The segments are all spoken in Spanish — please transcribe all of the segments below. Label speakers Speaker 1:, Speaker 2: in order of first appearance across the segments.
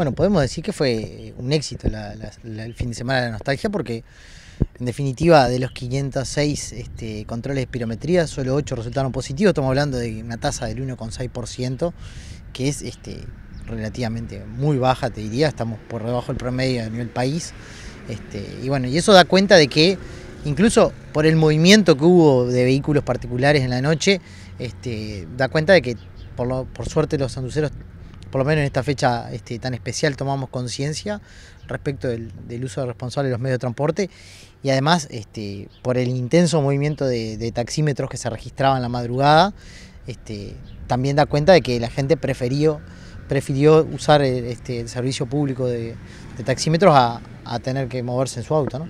Speaker 1: Bueno, podemos decir que fue eh, un éxito el fin de semana de la nostalgia porque, en definitiva, de los 506 este, controles de espirometría, solo 8 resultaron positivos. Estamos hablando de una tasa del 1,6%, que es este, relativamente muy baja, te diría. Estamos por debajo del promedio a nivel país. Este, y bueno, y eso da cuenta de que, incluso por el movimiento que hubo de vehículos particulares en la noche, este, da cuenta de que, por, por suerte, los anduceros por lo menos en esta fecha este, tan especial tomamos conciencia respecto del, del, uso responsable de los medios de transporte y además este, por el intenso movimiento de, taxímetros que se registraba en la madrugada, este, también da cuenta de que la gente prefirió, prefirió usar el, servicio público de, taxímetros a, tener que moverse en su auto. ¿no?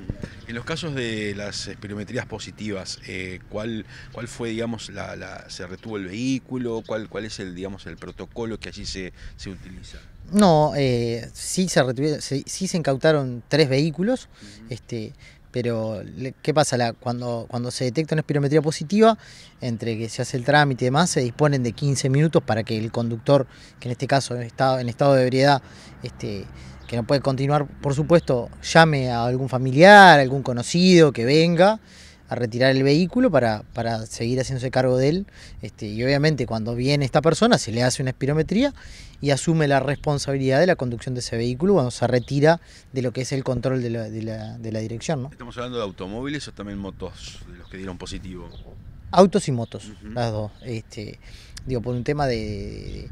Speaker 2: En los casos de las espirometrías positivas, eh, ¿cuál, ¿cuál fue, digamos, la, se retuvo el vehículo? ¿Cuál, cuál es el, digamos, el protocolo que allí se, utiliza?
Speaker 1: No, eh, sí, se se incautaron tres vehículos, este, pero ¿qué pasa? cuando, cuando se detecta una espirometría positiva, entre que se hace el trámite y demás, se disponen de 15 minutos para que el conductor, que en este caso está en estado de ebriedad, este, que no puede continuar, por supuesto, llame a algún familiar, algún conocido que venga a retirar el vehículo para, para seguir haciéndose cargo de él. Este, y obviamente cuando viene esta persona se le hace una espirometría y asume la responsabilidad de la conducción de ese vehículo cuando se retira de lo que es el control de la, dirección. ¿no?
Speaker 2: ¿Estamos hablando de automóviles o también motos, de los que dieron positivo?
Speaker 1: Autos y motos, las dos. Este, digo, por un tema de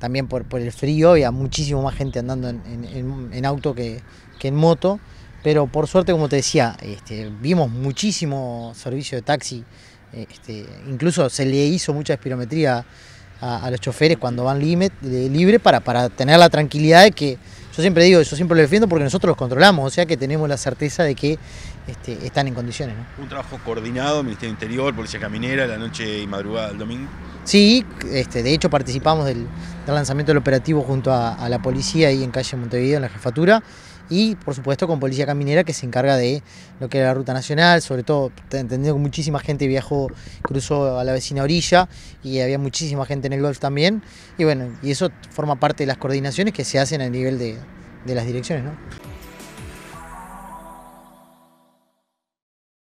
Speaker 1: también por, el frío, había muchísimo más gente andando en, auto que, en moto, pero por suerte, como te decía, este, vimos muchísimo servicio de taxi, eh, este, incluso se le hizo mucha espirometría a, los choferes cuando van libre, libre para, para tener la tranquilidad de que yo siempre digo, eso siempre lo defiendo porque nosotros los controlamos, o sea que tenemos la certeza de que este, están en condiciones.
Speaker 2: Un trabajo coordinado, Ministerio Interior, Policía Caminera, la noche y madrugada del domingo. Sí, este,
Speaker 1: de hecho participamos del, del lanzamiento del operativo junto a, la policía ahí en calle Montevideo, en la jefatura, y por supuesto con Policía Caminera que se encarga de lo que era la ruta nacional, sobre todo entendiendo que muchísima gente viajó, cruzó a la vecina orilla y había muchísima gente en el golf también, y bueno, y eso forma parte de las coordinaciones que se hacen a nivel de, de las direcciones, ¿no?